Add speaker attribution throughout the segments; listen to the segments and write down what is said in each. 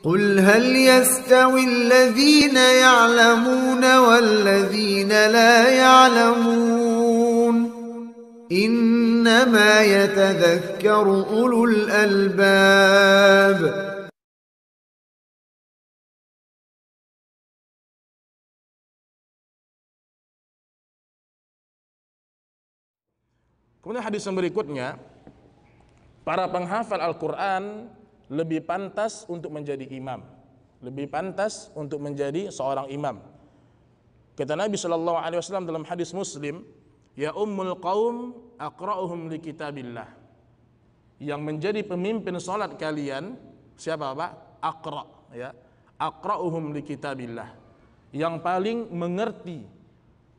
Speaker 1: قل هل يستوي الذين يعلمون والذين لا يعلمون انما يتذكر اولو الالباب Kemudian hadis yang berikutnya, para penghafal Al-Quran lebih pantas untuk menjadi imam, lebih pantas untuk menjadi seorang imam. Kata Nabi Shallallahu Alaihi Wasallam dalam hadis Muslim, ya ummul kaum akrauhum li kitabillah. Yang menjadi pemimpin solat kalian siapa pak? Akra, ya akrauhum li kitabillah. Yang paling mengerti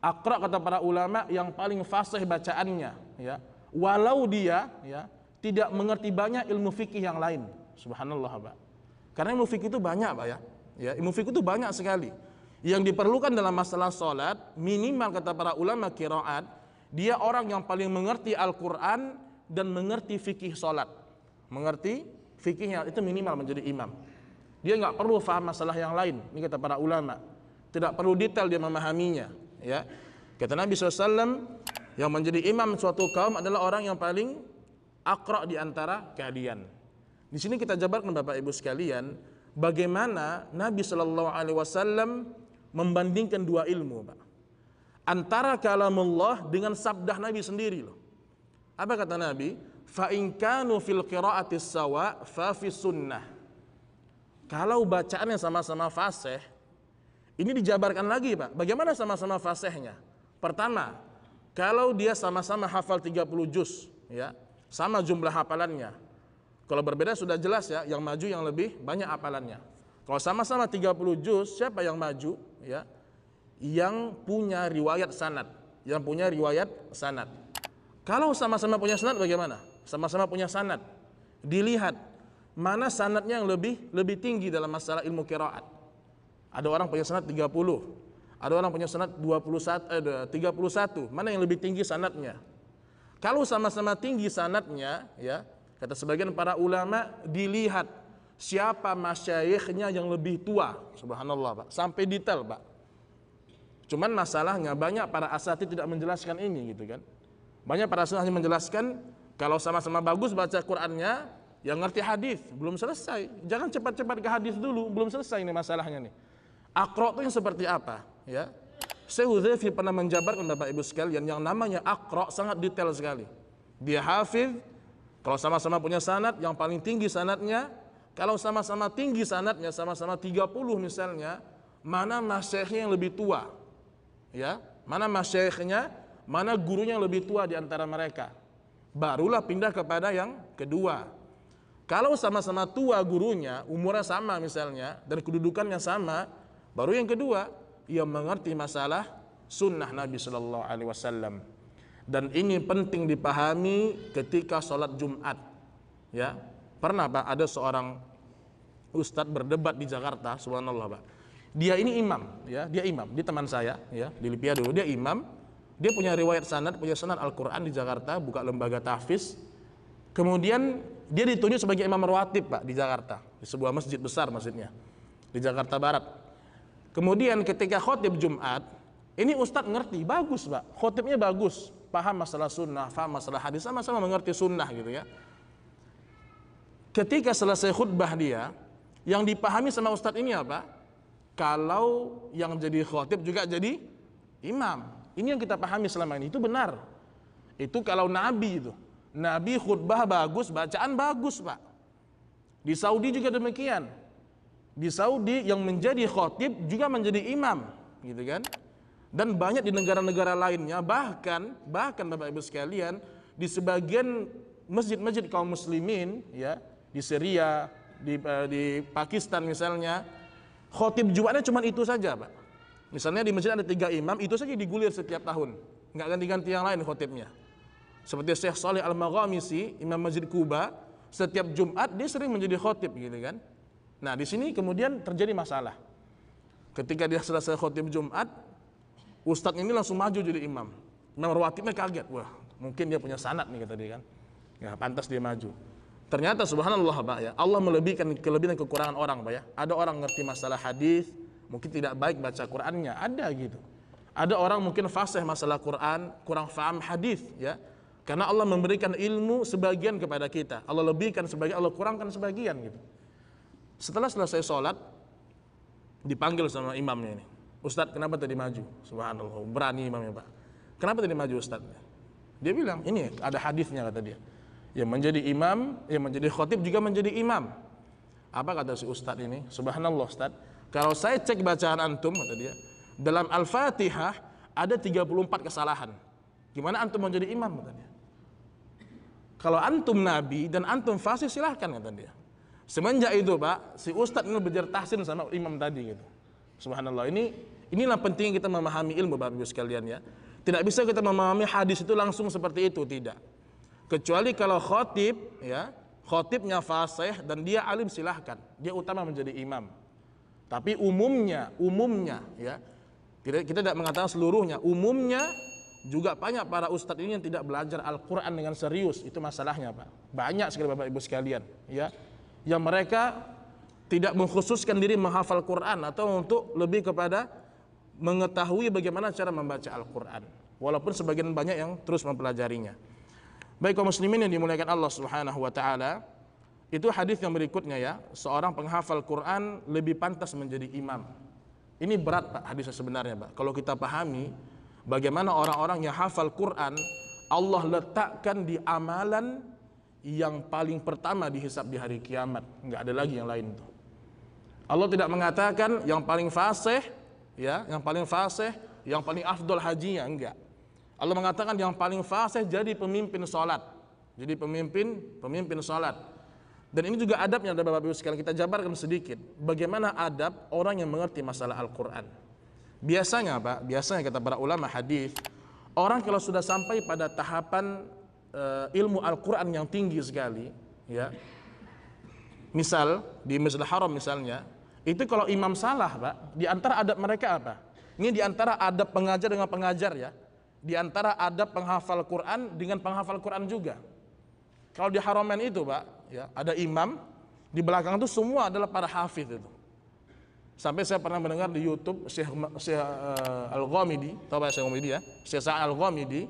Speaker 1: akra kata para ulama yang paling fasih bacaannya, ya walau dia ya tidak mengerti banyak ilmu fikih yang lain Subhanallah, Pak. Karena ilmu fikih itu banyak, Pak ya. Ya, ilmu fikih itu banyak sekali. Yang diperlukan dalam masalah salat minimal kata para ulama kiraat, dia orang yang paling mengerti Al-Qur'an dan mengerti fikih salat. Mengerti fikihnya itu minimal menjadi imam. Dia nggak perlu faham masalah yang lain, ini kata para ulama. Tidak perlu detail dia memahaminya, ya. Kata Nabi SAW, yang menjadi imam suatu kaum adalah orang yang paling akrab di antara kalian. Di sini kita jabarkan Bapak Ibu sekalian, bagaimana Nabi Shallallahu alaihi wasallam membandingkan dua ilmu, Pak. Antara kalamullah dengan sabda Nabi sendiri loh. Apa kata Nabi? Fa in kanu fil qira'ati sawa fa fi sunnah. Kalau bacaannya sama-sama fasih, ini dijabarkan lagi, Pak. Bagaimana sama-sama fasihnya? Pertama, kalau dia sama-sama hafal 30 juz, ya. Sama jumlah hafalannya, kalau berbeda sudah jelas ya, yang maju yang lebih banyak apalannya. Kalau sama-sama 30 juz, siapa yang maju ya? Yang punya riwayat sanad, yang punya riwayat sanad. Kalau sama-sama punya sanad bagaimana? Sama-sama punya sanad. Dilihat mana sanadnya yang lebih lebih tinggi dalam masalah ilmu kiraat. Ada orang punya sanad 30, ada orang punya sanad 21 eh, 31. Mana yang lebih tinggi sanadnya? Kalau sama-sama tinggi sanatnya, ya, Kata sebagian para ulama dilihat siapa masyayikhnya yang lebih tua. Subhanallah, Pak. Sampai detail, Pak. Cuman masalahnya banyak para asati tidak menjelaskan ini gitu kan. Banyak para asati menjelaskan kalau sama-sama bagus baca Qur'annya, yang ngerti hadis belum selesai. Jangan cepat-cepat ke hadis dulu, belum selesai ini masalahnya nih. Akro itu yang seperti apa? Ya, Syekh Hudhaifi pernah menjabarkan Bapak Ibu sekalian yang namanya akro sangat detail sekali. Dia hafiz, kalau sama-sama punya sanat, yang paling tinggi sanatnya, kalau sama-sama tinggi sanatnya, sama-sama 30 misalnya, mana masyekhnya yang lebih tua? Ya, mana masyekhnya, mana gurunya yang lebih tua di antara mereka? Barulah pindah kepada yang kedua. Kalau sama-sama tua gurunya, umurnya sama misalnya, dan kedudukannya sama, baru yang kedua, ia mengerti masalah sunnah Nabi Shallallahu Alaihi Wasallam. Dan ini penting dipahami ketika sholat Jumat. Ya, pernah pak ada seorang ustadz berdebat di Jakarta, subhanallah pak. Dia ini imam, ya, dia imam, dia teman saya, ya, di Lipia dulu, dia imam. Dia punya riwayat sanad, punya sanad Al-Quran di Jakarta, buka lembaga tahfiz. Kemudian dia ditunjuk sebagai imam rawatib pak di Jakarta di sebuah masjid besar masjidnya di Jakarta Barat. Kemudian ketika khotib Jumat ini Ustadz ngerti bagus pak khotibnya bagus paham masalah sunnah, paham masalah hadis, sama-sama mengerti sunnah gitu ya. Ketika selesai khutbah dia, yang dipahami sama ustadz ini apa? Kalau yang jadi khotib juga jadi imam. Ini yang kita pahami selama ini, itu benar. Itu kalau nabi itu. Nabi khutbah bagus, bacaan bagus pak. Di Saudi juga demikian. Di Saudi yang menjadi khotib juga menjadi imam. Gitu kan? dan banyak di negara-negara lainnya bahkan bahkan Bapak Ibu sekalian di sebagian masjid-masjid kaum muslimin ya di Syria di, eh, di Pakistan misalnya khotib Jumatnya cuma itu saja Pak misalnya di masjid ada tiga imam itu saja digulir setiap tahun nggak ganti-ganti yang lain khotibnya seperti Syekh Saleh Al-Maghamisi imam masjid Kuba setiap Jumat dia sering menjadi khotib gitu kan nah di sini kemudian terjadi masalah ketika dia selesai khotib Jumat Ustadz ini langsung maju jadi imam. Imam rawatibnya kaget, wah mungkin dia punya sanat nih kata dia kan. Ya pantas dia maju. Ternyata subhanallah Pak ya, Allah melebihkan kelebihan dan kekurangan orang Pak ya. Ada orang ngerti masalah hadis, mungkin tidak baik baca Qur'annya, ada gitu. Ada orang mungkin fasih masalah Qur'an, kurang faham hadis ya. Karena Allah memberikan ilmu sebagian kepada kita. Allah lebihkan sebagian, Allah kurangkan sebagian gitu. Setelah selesai sholat, dipanggil sama imamnya ini. Ustadz kenapa tadi maju? Subhanallah, berani imamnya Pak. Kenapa tadi maju Ustadz? Dia bilang, ini ada hadisnya kata dia. Ya menjadi imam, ya menjadi khotib juga menjadi imam. Apa kata si Ustadz ini? Subhanallah Ustadz, kalau saya cek bacaan antum, kata dia, dalam Al-Fatihah ada 34 kesalahan. Gimana antum menjadi imam? Kata dia. Kalau antum nabi dan antum fasih silahkan kata dia. Semenjak itu pak, si Ustadz ini berjartasin sama imam tadi gitu. Subhanallah. Ini inilah penting kita memahami ilmu Bapak Ibu sekalian ya. Tidak bisa kita memahami hadis itu langsung seperti itu, tidak. Kecuali kalau khotib ya, khotibnya fasih dan dia alim silahkan. Dia utama menjadi imam. Tapi umumnya, umumnya ya. kita tidak mengatakan seluruhnya. Umumnya juga banyak para ustadz ini yang tidak belajar Al-Quran dengan serius itu masalahnya pak banyak sekali bapak ibu sekalian ya yang mereka tidak mengkhususkan diri menghafal Quran atau untuk lebih kepada mengetahui bagaimana cara membaca Al-Quran walaupun sebagian banyak yang terus mempelajarinya baik kaum muslimin yang dimuliakan Allah Subhanahu wa taala itu hadis yang berikutnya ya seorang penghafal Quran lebih pantas menjadi imam ini berat Pak hadisnya sebenarnya Pak kalau kita pahami bagaimana orang-orang yang hafal Quran Allah letakkan di amalan yang paling pertama dihisap di hari kiamat nggak ada lagi yang lain tuh Allah tidak mengatakan yang paling fasih ya, yang paling fasih, yang paling afdol hajinya enggak. Allah mengatakan yang paling fasih jadi pemimpin salat. Jadi pemimpin, pemimpin salat. Dan ini juga adabnya ada Bapak Ibu sekalian kita jabarkan sedikit. Bagaimana adab orang yang mengerti masalah Al-Qur'an. Biasanya Pak, biasanya kata para ulama hadis, orang kalau sudah sampai pada tahapan e, ilmu Al-Qur'an yang tinggi sekali, ya. Misal di Masjidil Haram misalnya, itu kalau imam salah, Pak, di antara adab mereka apa? Ini di antara adab pengajar dengan pengajar ya. Di antara adab penghafal Quran dengan penghafal Quran juga. Kalau di Haramain itu, Pak, ya, ada imam, di belakang itu semua adalah para hafiz itu. Sampai saya pernah mendengar di YouTube Syekh, Syekh uh, Al-Ghamidi, tahu Pak Syekh Al-Ghamidi ya? Syekh Sa'al Al-Ghamidi,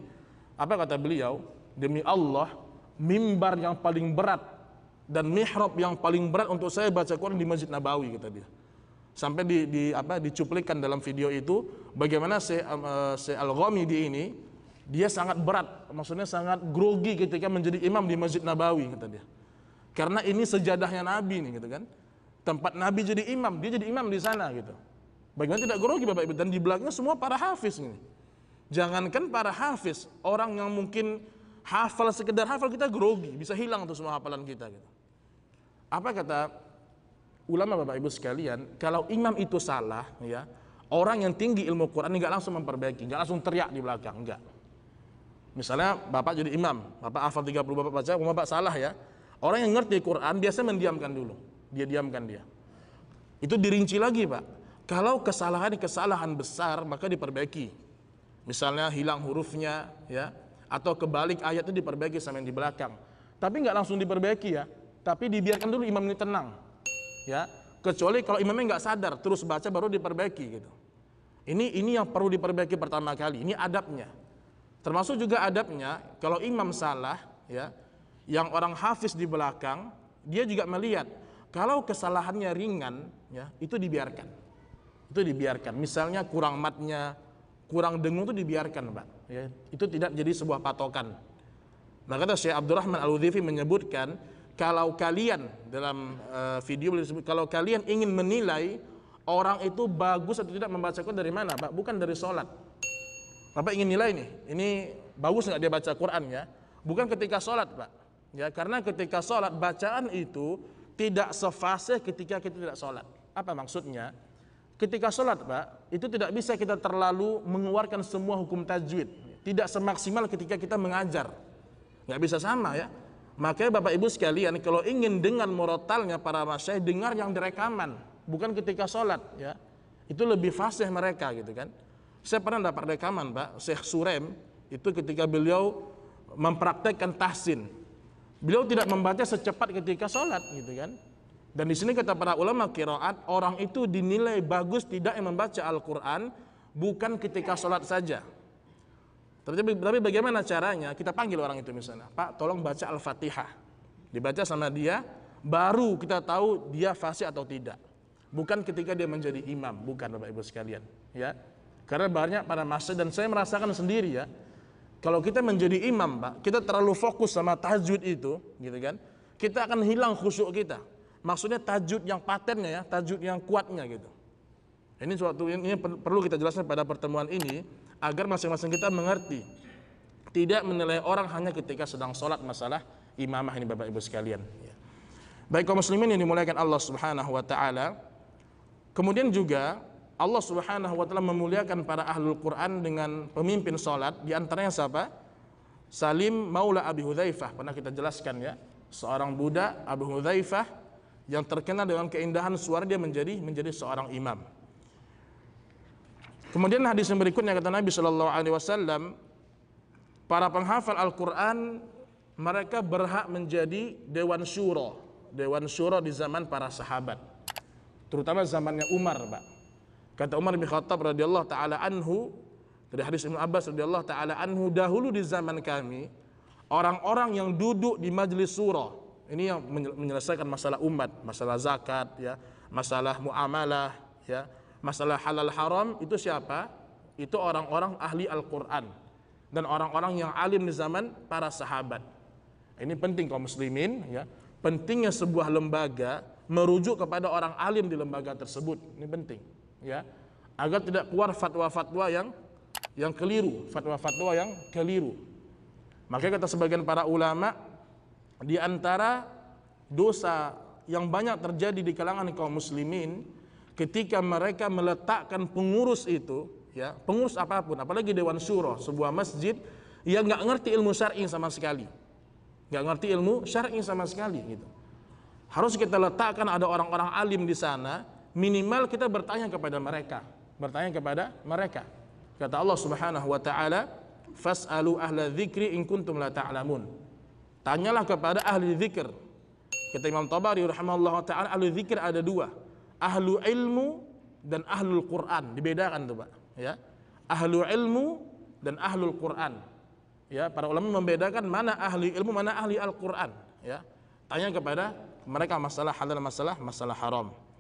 Speaker 1: apa kata beliau? Demi Allah, mimbar yang paling berat dan mihrab yang paling berat untuk saya baca Quran di Masjid Nabawi kata dia. Sampai di, di apa dicuplikan dalam video itu bagaimana si, uh, si al di ini dia sangat berat, maksudnya sangat grogi ketika menjadi imam di Masjid Nabawi kata dia. Karena ini sejadahnya Nabi nih gitu kan. Tempat Nabi jadi imam, dia jadi imam di sana gitu. Bagaimana tidak grogi Bapak Ibu dan di belakangnya semua para hafiz nih. Jangankan para hafiz, orang yang mungkin hafal sekedar hafal kita grogi, bisa hilang tuh semua hafalan kita gitu apa kata ulama Bapak Ibu sekalian, kalau imam itu salah, ya, orang yang tinggi ilmu Quran nggak langsung memperbaiki, nggak langsung teriak di belakang, nggak. Misalnya bapak jadi imam, bapak hafal 30 bapak baca, bapak salah ya. Orang yang ngerti Quran biasanya mendiamkan dulu, dia diamkan dia. Itu dirinci lagi pak. Kalau kesalahan kesalahan besar maka diperbaiki. Misalnya hilang hurufnya ya, atau kebalik ayatnya diperbaiki sama yang di belakang. Tapi nggak langsung diperbaiki ya, tapi dibiarkan dulu imam ini tenang. Ya, kecuali kalau imamnya nggak sadar terus baca baru diperbaiki gitu. Ini ini yang perlu diperbaiki pertama kali. Ini adabnya. Termasuk juga adabnya kalau imam salah ya, yang orang hafiz di belakang, dia juga melihat kalau kesalahannya ringan ya, itu dibiarkan. Itu dibiarkan. Misalnya kurang matnya, kurang dengung itu dibiarkan, Pak. Ya, itu tidak jadi sebuah patokan. Maka nah, kata Syekh Abdurrahman Al-Udhifi menyebutkan kalau kalian dalam uh, video beliau kalau kalian ingin menilai orang itu bagus atau tidak membaca Quran dari mana Pak? Bukan dari sholat. Bapak ingin nilai nih, ini bagus nggak dia baca Quran ya? Bukan ketika sholat Pak. Ya karena ketika sholat bacaan itu tidak sefase ketika kita tidak sholat. Apa maksudnya? Ketika sholat Pak, itu tidak bisa kita terlalu mengeluarkan semua hukum tajwid. Tidak semaksimal ketika kita mengajar. Nggak bisa sama ya Makanya Bapak Ibu sekalian, kalau ingin dengan murotalnya para masyaih, dengar yang direkaman, bukan ketika sholat ya. Itu lebih fasih mereka gitu kan. Saya pernah dapat rekaman Pak, Syekh Surem, itu ketika beliau mempraktekkan tahsin. Beliau tidak membaca secepat ketika sholat gitu kan. Dan di sini kata para ulama kiraat, orang itu dinilai bagus tidak yang membaca Al-Quran, bukan ketika sholat saja tapi, tapi bagaimana caranya? Kita panggil orang itu misalnya, Pak, tolong baca Al-Fatihah. Dibaca sama dia, baru kita tahu dia fasih atau tidak. Bukan ketika dia menjadi imam, bukan Bapak Ibu sekalian, ya. Karena banyak pada masa dan saya merasakan sendiri ya. Kalau kita menjadi imam, Pak, kita terlalu fokus sama tajwid itu, gitu kan? Kita akan hilang khusyuk kita. Maksudnya tajwid yang patennya ya, tajwid yang kuatnya gitu. Ini suatu ini perlu kita jelaskan pada pertemuan ini agar masing-masing kita mengerti. Tidak menilai orang hanya ketika sedang sholat masalah imamah ini Bapak Ibu sekalian. Ya. Baik kaum muslimin yang dimuliakan Allah Subhanahu wa taala. Kemudian juga Allah Subhanahu wa taala memuliakan para ahlul Quran dengan pemimpin sholat di antaranya siapa? Salim Maula Abi Hudzaifah pernah kita jelaskan ya seorang budak Abu Hudzaifah yang terkenal dengan keindahan suara dia menjadi menjadi seorang imam Kemudian hadis yang berikutnya kata Nabi Shallallahu Alaihi Wasallam, para penghafal Al-Quran mereka berhak menjadi dewan syuro, dewan syuro di zaman para sahabat, terutama zamannya Umar, pak. Kata Umar bin Khattab radhiyallahu taala anhu dari hadis Ibnu Abbas radhiyallahu taala anhu dahulu di zaman kami orang-orang yang duduk di majlis surah ini yang menyelesaikan masalah umat, masalah zakat ya, masalah muamalah ya, masalah halal haram itu siapa? Itu orang-orang ahli Al-Quran dan orang-orang yang alim di zaman para sahabat. Ini penting kaum muslimin ya. Pentingnya sebuah lembaga merujuk kepada orang alim di lembaga tersebut. Ini penting ya. Agar tidak keluar fatwa-fatwa yang yang keliru, fatwa-fatwa yang keliru. Maka kata sebagian para ulama di antara dosa yang banyak terjadi di kalangan kaum muslimin ketika mereka meletakkan pengurus itu, ya, pengurus apapun, apalagi dewan syuro, sebuah masjid yang nggak ngerti ilmu syar'i sama sekali. nggak ngerti ilmu syar'i sama sekali gitu. Harus kita letakkan ada orang-orang alim di sana, minimal kita bertanya kepada mereka, bertanya kepada mereka. Kata Allah Subhanahu wa taala, "Fas'alu ahla dzikri in kuntum la ta'lamun." Tanyalah kepada ahli zikir. Kata Imam Tabari rahimahullah taala, ahli zikir ada dua ahlu ilmu dan ahlul Quran dibedakan tuh pak ya ahlu ilmu dan ahlul Quran ya para ulama membedakan mana ahli ilmu mana ahli Al Quran ya tanya kepada mereka masalah halal masalah masalah haram